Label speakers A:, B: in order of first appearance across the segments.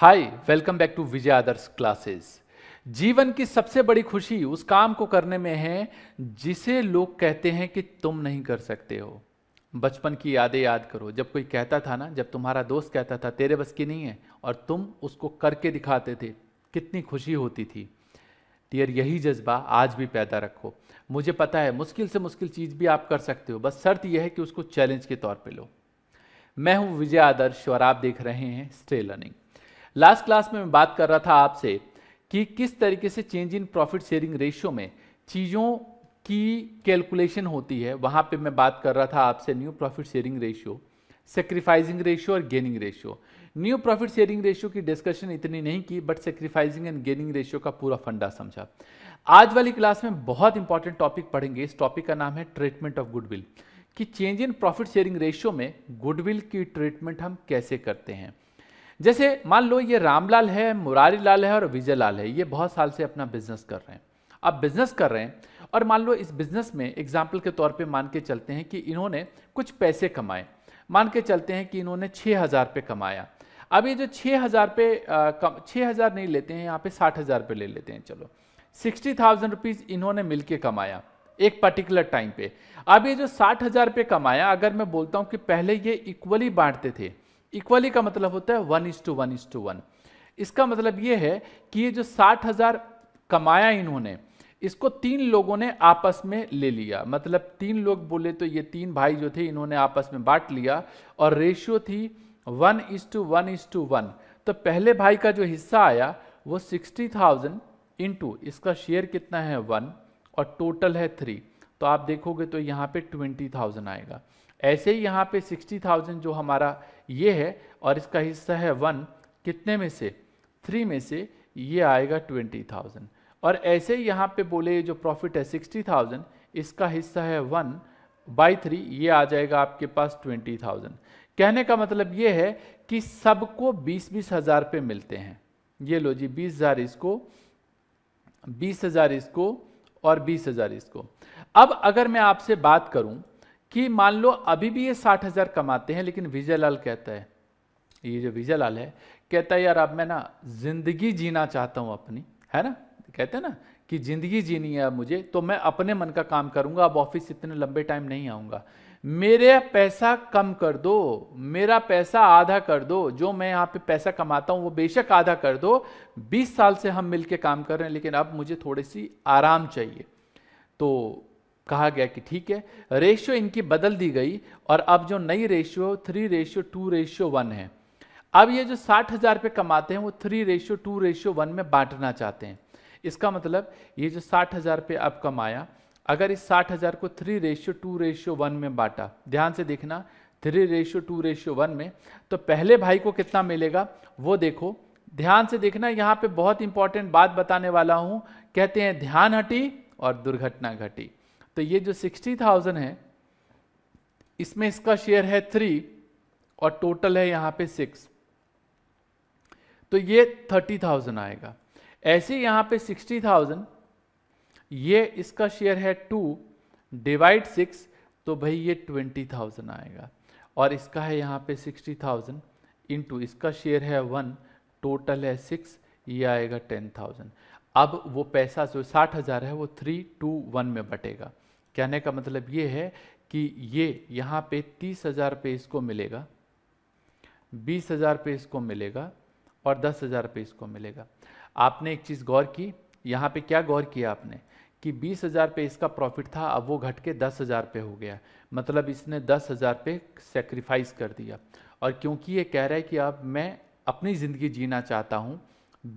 A: hi welcome back to Vijay Adarsh classes जीवन की सबसे बड़ी खुशी उस काम को करने में है जिसे लोग कहते हैं कि तुम नहीं कर सकते हो बचपन की यादें याद करो जब कोई कहता था ना जब तुम्हारा दोस्त कहता था तेरे बस की नहीं है और तुम उसको करके दिखाते थे कितनी खुशी होती थी डियर यही जज्बा आज भी पैदा रखो मुझे पता है मुश्किल से मुश्किल चीज़ भी आप कर सकते हो बस शर्त यह है कि उसको चैलेंज के तौर पर लो मैं हूँ विजय आदर्श और आप देख रहे हैं स्टे लर्निंग लास्ट क्लास में मैं बात कर रहा था आपसे कि किस तरीके से change in profit sharing ratio में चीज़ों की कैलकुलेशन होती है वहाँ पे मैं बात कर रहा था आपसे new profit sharing ratio sacrificing ratio और gaining ratio new profit sharing ratio की डिस्कशन इतनी नहीं की but sacrificing and gaining ratio का पूरा फंडा समझा आज वाली क्लास में बहुत इंपॉर्टेंट टॉपिक पढ़ेंगे इस टॉपिक का नाम है ट्रीटमेंट ऑफ गुडविल कि change in profit sharing ratio में गुडविल की ट्रीटमेंट हम कैसे करते हैं जैसे मान लो ये रामलाल है मुरारी लाल है और विजय लाल है ये बहुत साल से अपना बिजनेस कर रहे हैं अब बिजनेस कर रहे हैं और मान लो इस बिजनेस में एग्जाम्पल के तौर पे मान के चलते हैं कि इन्होंने कुछ पैसे कमाए मान के चलते हैं कि इन्होंने छः हज़ार पे कमाया अब ये जो छः हज़ार पे कम छः हज़ार नहीं लेते हैं यहाँ पे साठ हज़ार रुपये ले लेते हैं चलो सिक्सटी थाउजेंड रुपीज़ इन्होंने मिल के कमाया एक पर्टिकुलर टाइम पे अब ये जो साठ हज़ार रुपये कमाया अगर मैं बोलता हूँ कि पहले ये इक्वली बांटते थे इक्वली का मतलब होता है one is to one is to one इसका मतलब ये है कि ये जो साठ हजार कमाया इन्होंने इसको तीन लोगों ने आपस में ले लिया मतलब तीन लोग बोले तो ये तीन भाई जो थे इन्होंने आपस में बांट लिया और रेशियो थी one is to one is to one तो पहले भाई का जो हिस्सा आया वो सिक्सटी थाउजेंड इंटू इसका शेयर कितना है वन और टोटल है थ्री तो आप देखोगे तो यहाँ पे ट्वेंटी थाउजेंड आएगा ऐसे ही यहाँ पे 60,000 जो हमारा ये है और इसका हिस्सा है वन कितने में से थ्री में से ये आएगा 20,000 और ऐसे ही यहाँ पे बोले जो प्रॉफिट है 60,000 इसका हिस्सा है वन बाई थ्री ये आ जाएगा आपके पास 20,000 कहने का मतलब ये है कि सबको बीस बीस हज़ार पे मिलते हैं ये लो जी बीस हज़ार इसको बीस हज़ार इसको और बीस हज़ार इसको अब अगर मैं आपसे बात करूं कि मान लो अभी भी ये साठ हज़ार कमाते हैं लेकिन विजय लाल कहता है ये जो विजय लाल है कहता है यार अब मैं ना ज़िंदगी जीना चाहता हूँ अपनी है ना कहते हैं ना कि ज़िंदगी जीनी है अब मुझे तो मैं अपने मन का काम करूँगा अब ऑफिस इतने लंबे टाइम नहीं आऊँगा मेरे पैसा कम कर दो मेरा पैसा आधा कर दो जो मैं यहाँ पे पैसा कमाता हूँ वो बेशक आधा कर दो 20 साल से हम मिलके काम कर रहे हैं लेकिन अब मुझे थोड़ी सी आराम चाहिए तो कहा गया कि ठीक है रेशियो इनकी बदल दी गई और अब जो नई ratio three ratio two ratio one है अब ये जो साठ हज़ार रुपये कमाते हैं वो three ratio two ratio one में बांटना चाहते हैं इसका मतलब ये जो साठ हज़ार रुपये अब कमाया अगर इस साठ हज़ार को three ratio two ratio one में बांटा ध्यान से देखना three ratio two ratio one में तो पहले भाई को कितना मिलेगा वो देखो ध्यान से देखना यहाँ पे बहुत इंपॉर्टेंट बात बताने वाला हूँ कहते हैं ध्यान हटी और दुर्घटना घटी तो ये जो सिक्सटी थाउजेंड है इसमें इसका शेयर है थ्री और टोटल है यहां पे सिक्स तो ये थर्टी थाउजेंड आएगा ऐसे यहां पे सिक्सटी थाउजेंड ये इसका शेयर है टू डिवाइड सिक्स तो भाई ये ट्वेंटी थाउजेंड आएगा और इसका है यहां पे सिक्सटी थाउजेंड इंटू इसका शेयर है वन टोटल है सिक्स ये आएगा टेन थाउजेंड अब वो पैसा जो साठ हज़ार है वो थ्री टू वन में बटेगा कहने का मतलब ये है कि ये यहाँ पे तीस हज़ार पे इसको मिलेगा बीस हज़ार पे इसको मिलेगा और दस हज़ार पे इसको मिलेगा आपने एक चीज़ गौर की यहाँ पे क्या गौर किया आपने कि बीस हज़ार पे इसका प्रॉफिट था अब वो घट के दस हज़ार पे हो गया मतलब इसने दस हज़ार पे सेक्रीफाइस कर दिया और क्योंकि ये कह रहा है कि अब मैं अपनी ज़िंदगी जीना चाहता हूँ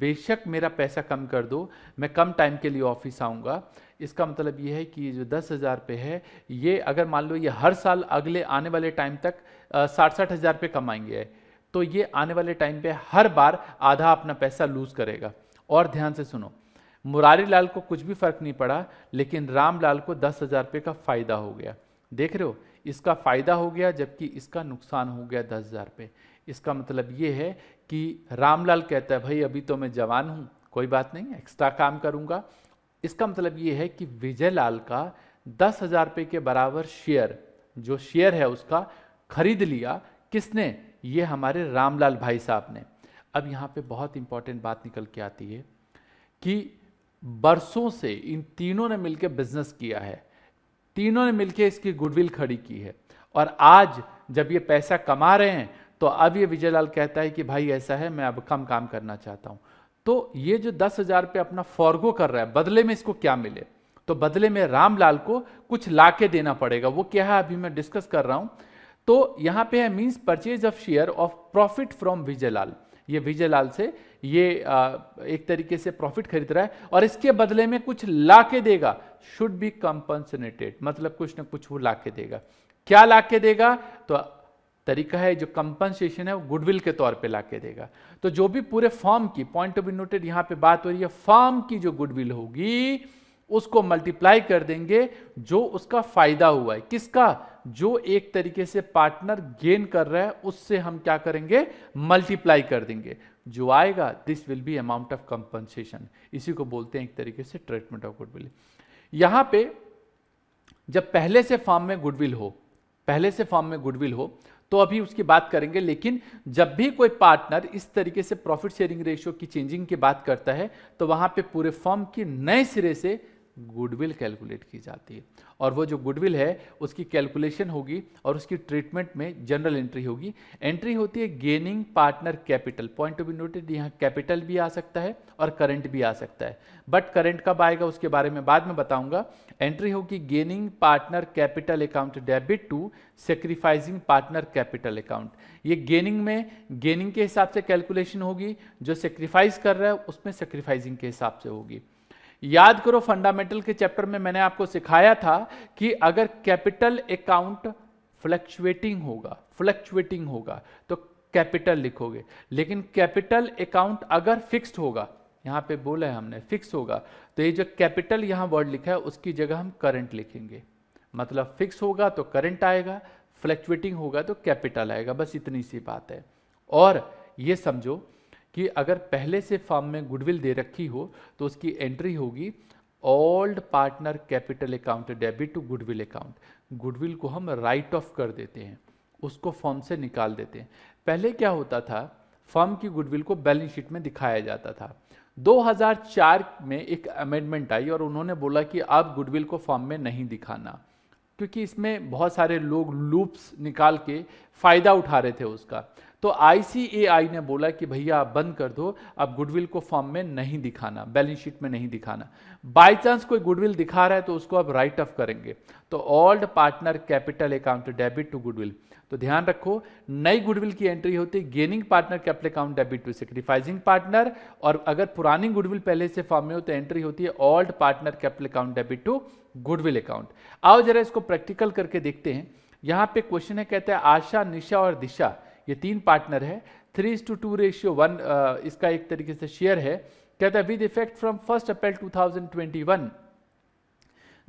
A: बेशक मेरा पैसा कम कर दो मैं कम टाइम के लिए ऑफिस आऊँगा इसका मतलब ये है कि जो दस हज़ार पे है ये अगर मान लो ये हर साल अगले आने वाले टाइम तक साठ साठ हज़ार पे कमाएंगे तो ये आने वाले टाइम पे हर बार आधा अपना पैसा लूज़ करेगा और ध्यान से सुनो मुरारी लाल को कुछ भी फ़र्क नहीं पड़ा लेकिन रामलाल को दस हज़ार रुपये का फ़ायदा हो गया देख रहे हो इसका फ़ायदा हो गया जबकि इसका नुकसान हो गया दस हज़ार रुपये इसका मतलब ये है कि रामलाल कहता है भाई अभी तो मैं जवान हूँ कोई बात नहीं एक्स्ट्रा काम करूँगा इसका मतलब ये है कि विजय लाल का दस हजार रुपये के बराबर शेयर जो शेयर है उसका खरीद लिया किसने ये हमारे रामलाल भाई साहब ने अब यहाँ पे बहुत इंपॉर्टेंट बात निकल के आती है कि बरसों से इन तीनों ने मिलकर बिजनेस किया है तीनों ने मिलकर इसकी गुडविल खड़ी की है और आज जब ये पैसा कमा रहे हैं तो अब ये विजयलाल कहता है कि भाई ऐसा है मैं अब कम काम करना चाहता हूँ तो ये जो दस हजार रुपये अपना फॉरगो कर रहा है बदले में इसको क्या मिले तो बदले में रामलाल को कुछ लाके देना पड़ेगा वो क्या है अभी मैं डिस्कस कर रहा हूँ तो यहाँ पे है means purchase of share of profit from Vijaylal ये विजयलाल से ये आ, एक तरीके से प्रॉफिट खरीद रहा है और इसके बदले में कुछ ला के देगा शुड बी कंपनसनेटेड मतलब कुछ ना कुछ वो ला के देगा क्या ला के देगा तो तरीका है जो कंपनसेशन है वो गुडविल के तौर पे लाके देगा तो जो भी पूरे फॉर्म की पॉइंट ऑफ नोटेड यहां पे बात हो रही है फॉर्म की जो गुडविल होगी उसको मल्टीप्लाई कर देंगे जो उसका फायदा हुआ है किसका जो एक तरीके से पार्टनर गेन कर रहा है उससे हम क्या करेंगे मल्टीप्लाई कर देंगे जो आएगा this will be amount of compensation इसी को बोलते हैं एक तरीके से ट्रीटमेंट ऑफ गुडविल यहां पे जब पहले से फॉर्म में गुडविल हो पहले से फॉर्म में गुडविल हो तो अभी उसकी बात करेंगे लेकिन जब भी कोई पार्टनर इस तरीके से प्रॉफिट शेयरिंग रेशियो की चेंजिंग की बात करता है तो वहां पे पूरे फॉर्म की नए सिरे से गुडविल कैलकुलेट की जाती है और वो जो गुडविल है उसकी कैलकुलेशन होगी और उसकी ट्रीटमेंट में जनरल एंट्री होगी एंट्री होती है gaining partner capital point to be noted यहाँ कैपिटल भी आ सकता है और करंट भी आ सकता है बट करंट कब आएगा उसके बारे में बाद में बताऊंगा एंट्री होगी gaining partner capital account debit to sacrificing partner capital account ये गेनिंग में गेनिंग के हिसाब से कैलकुलेशन होगी जो सेक्रीफाइस कर रहा है उसमें सेक्रीफाइजिंग के हिसाब से होगी याद करो फंडामेंटल के चैप्टर में मैंने आपको सिखाया था कि अगर कैपिटल अकाउंट फ्लक्चुएटिंग होगा फ्लक्चुएटिंग होगा तो कैपिटल लिखोगे लेकिन कैपिटल अकाउंट अगर फिक्स्ड होगा यहाँ पे बोला है हमने फिक्स होगा तो ये जो कैपिटल यहाँ वर्ड लिखा है उसकी जगह हम करंट लिखेंगे मतलब फिक्स होगा तो करंट आएगा फ्लक्चुएटिंग होगा तो कैपिटल आएगा बस इतनी सी बात है और ये समझो कि अगर पहले से फॉर्म में गुडविल दे रखी हो तो उसकी एंट्री होगी old partner capital account debit to goodwill account goodwill को हम राइट ऑफ कर देते हैं उसको फॉर्म से निकाल देते हैं पहले क्या होता था फॉर्म की गुडविल को बैलेंस शीट में दिखाया जाता था 2004 में एक अमेंडमेंट आई और उन्होंने बोला कि आप गुडविल को फॉर्म में नहीं दिखाना क्योंकि इसमें बहुत सारे लोग लूप्स निकाल के फ़ायदा उठा रहे थे उसका तो आईसीएआई ने बोला कि भैया आप बंद कर दो अब गुडविल को फॉर्म में नहीं दिखाना बैलेंस शीट में नहीं दिखाना बाय चांस कोई गुडविल दिखा रहा है तो उसको आप राइट ऑफ करेंगे तो old partner capital account debit to goodwill तो ध्यान रखो नई गुडविल की एंट्री होती है gaining partner capital account debit to sacrificing partner और अगर पुरानी गुडविल पहले से फॉर्म में हो तो एंट्री होती है old partner capital account debit to goodwill account आओ जरा इसको प्रैक्टिकल करके देखते हैं यहां पे क्वेश्चन है कहते हैं आशा निशा और दिशा ये तीन पार्टनर है three is to two ratio one इसका एक तरीके से शेयर है कहता है with effect from first April 2021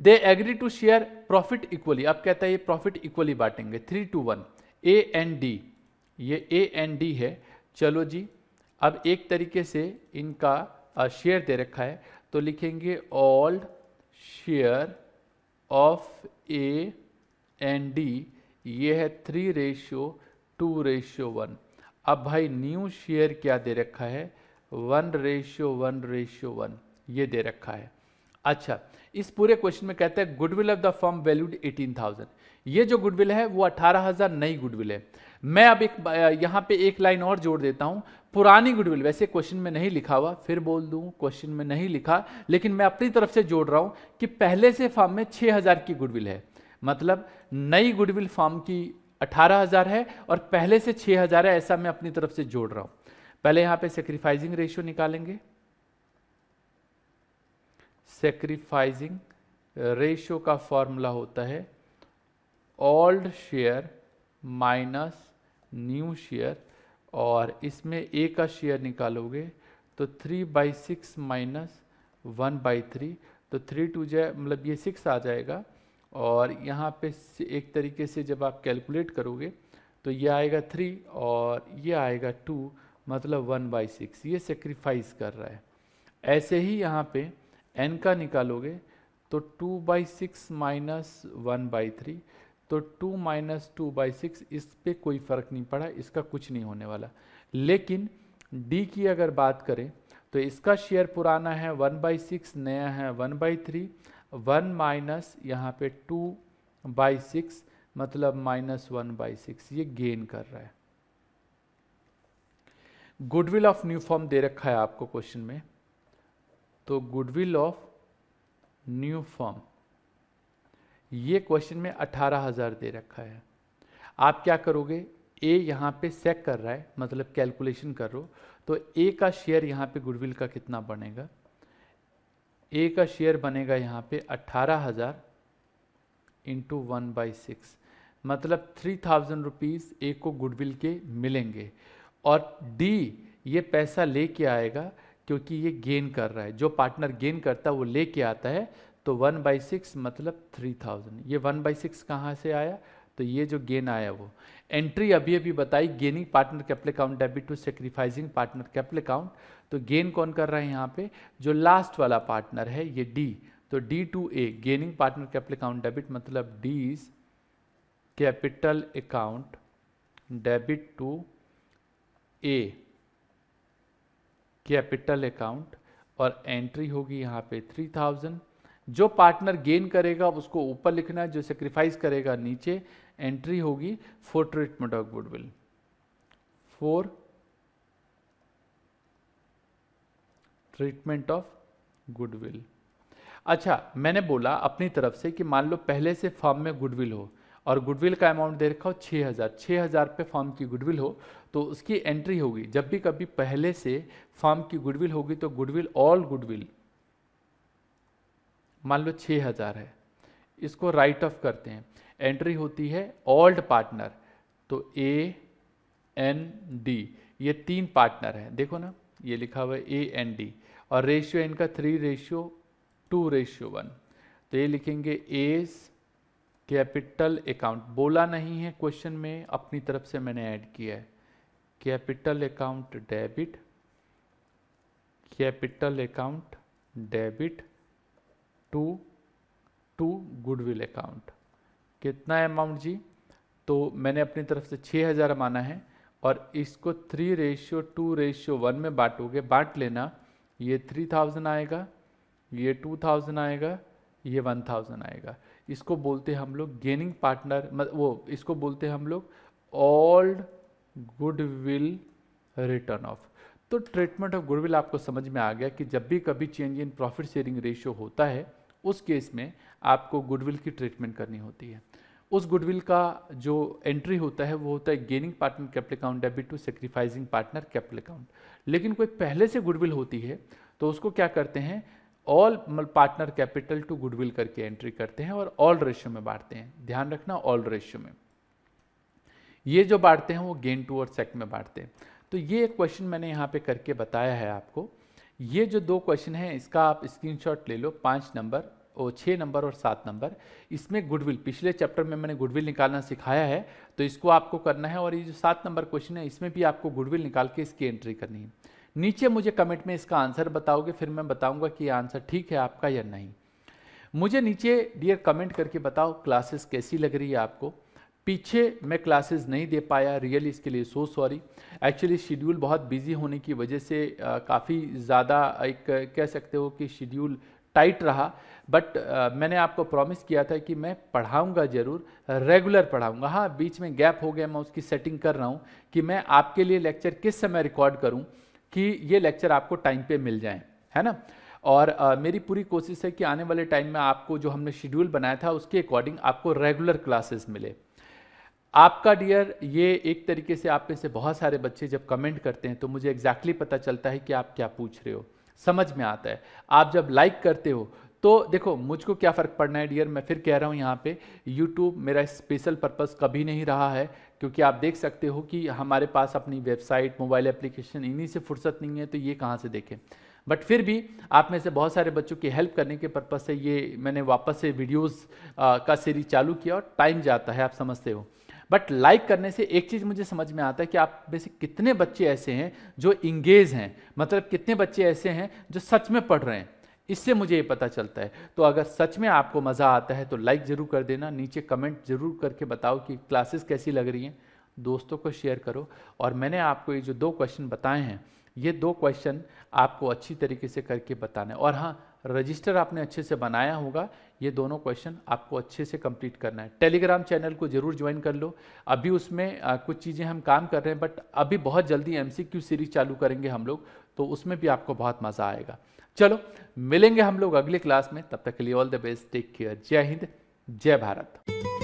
A: they agree to share profit equally अब कहता है ये प्रॉफिट इक्वली बांटेंगे three two one A N D ये ए एन डी है चलो जी अब एक तरीके से इनका शेयर uh, दे रखा है तो लिखेंगे all share of A and D ये है three ratio two ratio one अब भाई न्यू शेयर क्या दे रखा है one ratio one ratio one ये दे रखा है अच्छा इस पूरे क्वेश्चन में कहते हैं goodwill of the firm valued eighteen thousand ये जो गुडविल है वो अठारह हजार नई गुडविल है मैं अब एक यहां पे एक लाइन और जोड़ देता हूं पुरानी गुडविल वैसे क्वेश्चन में नहीं लिखा हुआ फिर बोल दू क्वेश्चन में नहीं लिखा लेकिन मैं अपनी तरफ से जोड़ रहा हूं कि पहले से फॉर्म में छह की गुडविल है मतलब नई गुडविल फॉर्म की 18,000 है और पहले से 6,000 है ऐसा मैं अपनी तरफ से जोड़ रहा हूं पहले यहां पे सेक्रीफाइजिंग रेशियो निकालेंगे सेक्रीफाइजिंग रेशियो का फॉर्मूला होता है old share minus new share और इसमें ए का शेयर निकालोगे तो three by six minus one by three तो थ्री टू जाए मतलब ये सिक्स आ जाएगा और यहाँ पे एक तरीके से जब आप कैलकुलेट करोगे तो ये आएगा थ्री और ये आएगा टू मतलब वन बाई सिक्स ये सेक्रीफाइस कर रहा है ऐसे ही यहाँ पे एन का निकालोगे तो two by six minus one by three तो two minus two by six इस पर कोई फ़र्क नहीं पड़ा इसका कुछ नहीं होने वाला लेकिन डी की अगर बात करें तो इसका शेयर पुराना है वन बाई सिक्स नया है one by three one minus यहाँ पे टू बाई सिक्स मतलब माइनस वन बाई सिक्स ये गेन कर रहा है गुडविल ऑफ न्यू फॉर्म दे रखा है आपको क्वेश्चन में तो गुडविल ऑफ न्यू फॉर्म ये क्वेश्चन में अठारह हज़ार दे रखा है आप क्या करोगे ए यहाँ पे सेक कर रहा है मतलब कैलकुलेशन करो तो ए का शेयर यहाँ पे गुडविल का कितना बनेगा ए का शेयर बनेगा यहाँ पे अट्ठारह हज़ार इंटू वन बाई सिक्स मतलब थ्री थाउजेंड रुपीज़ ए को गुडविल के मिलेंगे और डी ये पैसा लेके आएगा क्योंकि ये गेन कर रहा है जो पार्टनर गेन करता है वो लेके आता है तो वन बाई सिक्स मतलब थ्री थाउजेंड ये वन बाई सिक्स कहाँ से आया तो ये जो गेन आया वो एंट्री अभी अभी बताई gaining partner capital account debit to sacrificing partner capital account तो गेन कौन कर रहा है यहाँ पे जो लास्ट वाला पार्टनर है ये डी तो D to A gaining partner capital account debit मतलब D capital account debit to A capital account और एंट्री होगी यहाँ पे थ्री थाउजेंड जो पार्टनर गेन करेगा उसको ऊपर लिखना है जो सेक्रीफाइस करेगा नीचे एंट्री होगी for treatment of goodwill for treatment of goodwill अच्छा मैंने बोला अपनी तरफ से कि मान लो पहले से फॉर्म में गुडविल हो और गुडविल का अमाउंट दे रखा हो छः हज़ार छः हज़ार पे फॉर्म की गुडविल हो तो उसकी एंट्री होगी जब भी कभी पहले से फॉर्म की गुडविल होगी तो गुडविल ऑल गुडविल मान लो छः हज़ार है इसको राइट ऑफ करते हैं एंट्री होती है ओल्ड पार्टनर तो ए एन डी ये तीन पार्टनर हैं देखो ना ये लिखा हुआ है ए एन डी और रेशियो इनका three ratio two ratio one तो ये लिखेंगे एस कैपिटल अकाउंट बोला नहीं है क्वेश्चन में अपनी तरफ से मैंने ऐड किया है capital account debit capital account debit to to goodwill account कितना है अमाउंट जी तो मैंने अपनी तरफ से छः हज़ार माना है और इसको three ratio two ratio one में बांटोगे बांट लेना ये थ्री थाउजेंड आएगा ये टू थाउजेंड आएगा ये वन थाउजेंड आएगा इसको बोलते हम लोग गेनिंग पार्टनर मतलब वो इसको बोलते हम लोग old goodwill written off तो ट्रीटमेंट ऑफ गुडविल आपको समझ में आ गया कि जब भी कभी change in profit sharing ratio होता है उस केस में आपको गुडविल की ट्रीटमेंट करनी होती है उस गुडविल का जो एंट्री होता है वो होता है gaining partner capital account debit to sacrificing partner capital account लेकिन कोई पहले से गुडविल होती है तो उसको क्या करते हैं all partner capital to goodwill करके एंट्री करते हैं और ऑल रेशियो में बांटते हैं ध्यान रखना ऑल रेशियो में ये जो बांटते हैं वो गेन टू और सेक में बांटते हैं तो ये एक क्वेश्चन मैंने यहाँ पे करके बताया है आपको ये जो दो क्वेश्चन हैं इसका आप स्क्रीनशॉट ले लो पाँच नंबर और छः नंबर और सात नंबर इसमें गुडविल पिछले चैप्टर में मैंने गुडविल निकालना सिखाया है तो इसको आपको करना है और ये जो सात नंबर क्वेश्चन है इसमें भी आपको गुडविल निकाल के इसकी एंट्री करनी है नीचे मुझे कमेंट में इसका आंसर बताओगे फिर मैं बताऊंगा कि ये आंसर ठीक है आपका या नहीं मुझे नीचे डियर कमेंट करके बताओ क्लासेस कैसी लग रही है आपको पीछे मैं क्लासेस नहीं दे पाया रियली इसके लिए सो सॉरी एक्चुअली शेड्यूल बहुत बिजी होने की वजह से काफ़ी ज़्यादा एक कह सकते हो कि शेड्यूल टाइट रहा बट मैंने आपको प्रॉमिस किया था कि मैं पढ़ाऊंगा ज़रूर रेगुलर पढ़ाऊंगा हाँ बीच में गैप हो गया मैं उसकी सेटिंग कर रहा हूँ कि मैं आपके लिए लेक्चर किस समय रिकॉर्ड करूँ कि ये लेक्चर आपको टाइम पर मिल जाए है ना और आ, मेरी पूरी कोशिश है कि आने वाले टाइम में आपको जो हमने शेड्यूल बनाया था उसके अकॉर्डिंग आपको रेगुलर क्लासेस मिले आपका डियर ये एक तरीके से आप में से बहुत सारे बच्चे जब कमेंट करते हैं तो मुझे एग्जैक्टली exactly पता चलता है कि आप क्या पूछ रहे हो समझ में आता है आप जब लाइक like करते हो तो देखो मुझको क्या फ़र्क पड़ना है डियर मैं फिर कह रहा हूँ यहाँ पे यूट्यूब मेरा स्पेशल पर्पस कभी नहीं रहा है क्योंकि आप देख सकते हो कि हमारे पास अपनी वेबसाइट मोबाइल एप्लीकेशन इन्हीं से फुर्सत नहीं है तो ये कहाँ से देखें बट फिर भी आप में से बहुत सारे बच्चों की हेल्प करने के पर्पज़ से ये मैंने वापस से वीडियोज़ का सीरीज चालू किया और टाइम जाता है आप समझते हो बट लाइक करने से एक चीज़ मुझे समझ में आता है कि आप में कितने बच्चे ऐसे हैं जो इंगेज हैं मतलब कितने बच्चे ऐसे हैं जो सच में पढ़ रहे हैं इससे मुझे ये पता चलता है तो अगर सच में आपको मज़ा आता है तो लाइक ज़रूर कर देना नीचे कमेंट ज़रूर करके बताओ कि क्लासेस कैसी लग रही हैं दोस्तों को शेयर करो और मैंने आपको ये जो दो क्वेश्चन बताए हैं ये दो क्वेश्चन आपको अच्छी तरीके से करके बताना है और हाँ रजिस्टर आपने अच्छे से बनाया होगा ये दोनों क्वेश्चन आपको अच्छे से कंप्लीट करना है टेलीग्राम चैनल को ज़रूर ज्वाइन कर लो अभी उसमें आ, कुछ चीज़ें हम काम कर रहे हैं बट अभी बहुत जल्दी एम सीरीज चालू करेंगे हम लोग तो उसमें भी आपको बहुत मज़ा आएगा चलो मिलेंगे हम लोग अगले क्लास में तब तक के लिए all the best take care जय हिंद जय भारत